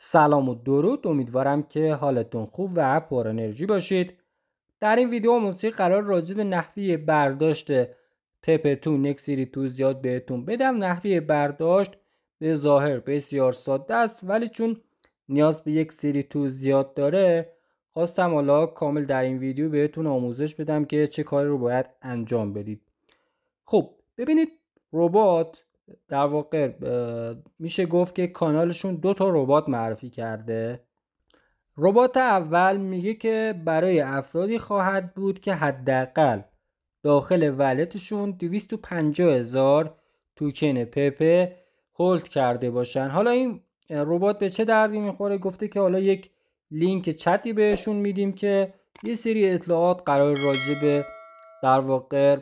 سلام و درود امیدوارم که حالتون خوب و پر انرژی باشید در این ویدیو موسیقی قرار راجع به نحوی برداشت تپتون نکسیری تو زیاد بهتون بدم نحوی برداشت به ظاهر بسیار ساده است ولی چون نیاز به یک سری تو زیاد داره خواستم حالا کامل در این ویدیو بهتون آموزش بدم که چه کاری رو باید انجام بدید خب ببینید ربات در واقع میشه گفت که کانالشون دو تا ربات معرفی کرده ربات اول میگه که برای افرادی خواهد بود که حداقل داخل ولتشون 250 هزار توکن پپه هولد کرده باشن حالا این ربات به چه دردی میخوره گفته که حالا یک لینک چتی بهشون میدیم که یه سری اطلاعات قرار راجع به در واقع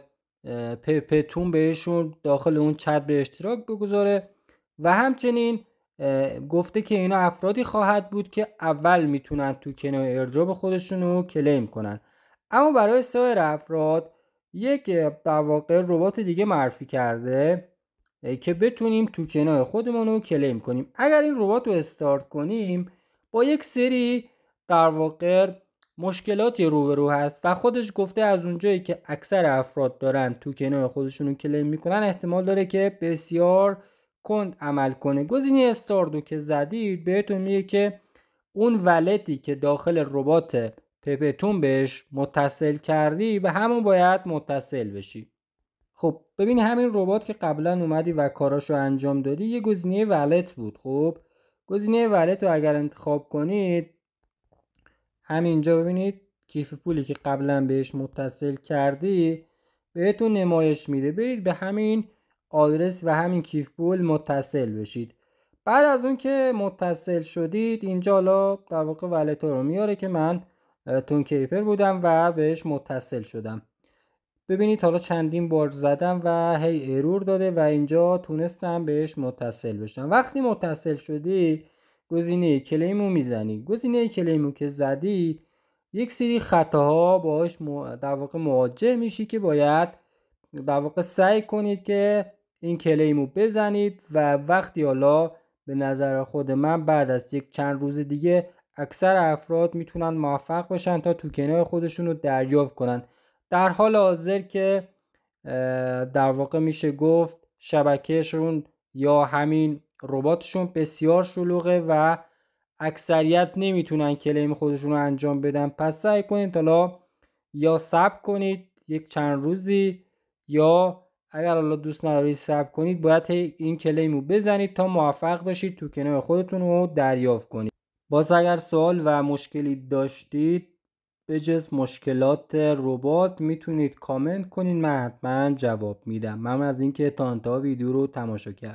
پپتون بهشون داخل اون چت به اشتراک بگذاره و همچنین گفته که اینا افرادی خواهد بود که اول میتونن توکن ارجاب خودشون رو کلیم کنن اما برای سایر افراد یک در واقع ربات دیگه معرفی کرده که بتونیم تو های خودمون رو کلیم کنیم اگر این ربات رو استارت کنیم با یک سری در واقع مشکلاتی رو هست و خودش گفته از اونجایی که اکثر افراد دارن تو کنار خودشون رو کلیم میکنن احتمال داره که بسیار کند عمل کنه گزینه استاردو که زدید بهتون میگه که اون ولتی که داخل ربات پپتون بهش متصل کردی به همون باید متصل بشی خب ببین همین ربات که قبلا اومدی و کاراشو انجام دادی یه گزینه ولت بود خب گزینه ولت رو اگر انتخاب کنید همینجا ببینید کیف پولی که قبلا بهش متصل کردی بهتون نمایش میده برید به همین آدرس و همین کیف پول متصل بشید بعد از اون که متصل شدید اینجا حالا در واقع ولتو رو میاره که من تون کیپر بودم و بهش متصل شدم ببینید حالا چندین بار زدم و هی ارور داده و اینجا تونستم بهش متصل بشم وقتی متصل شدی گزینه کلیمو میزنی گزینه کلیمو که زدی یک سری خطاها باش در واقع مواجه میشی که باید در واقع سعی کنید که این کلیمو بزنید و وقتی حالا به نظر خود من بعد از یک چند روز دیگه اکثر افراد میتونن موفق باشن تا توکنهای خودشون رو دریافت کنن در حال حاضر که در واقع میشه گفت شبکهشون یا همین رباتشون بسیار شلوغه و اکثریت نمیتونن کلیم خودشون رو انجام بدن پس سعی کنید حالا یا سب کنید یک چند روزی یا اگر حالا دوست ندارید سب کنید باید این کلیم رو بزنید تا موفق بشید تو کنار خودتون رو دریافت کنید باز اگر سوال و مشکلی داشتید به جز مشکلات ربات میتونید کامنت کنید من حتما جواب میدم من از اینکه تا انتها ویدیو رو تماشا کرد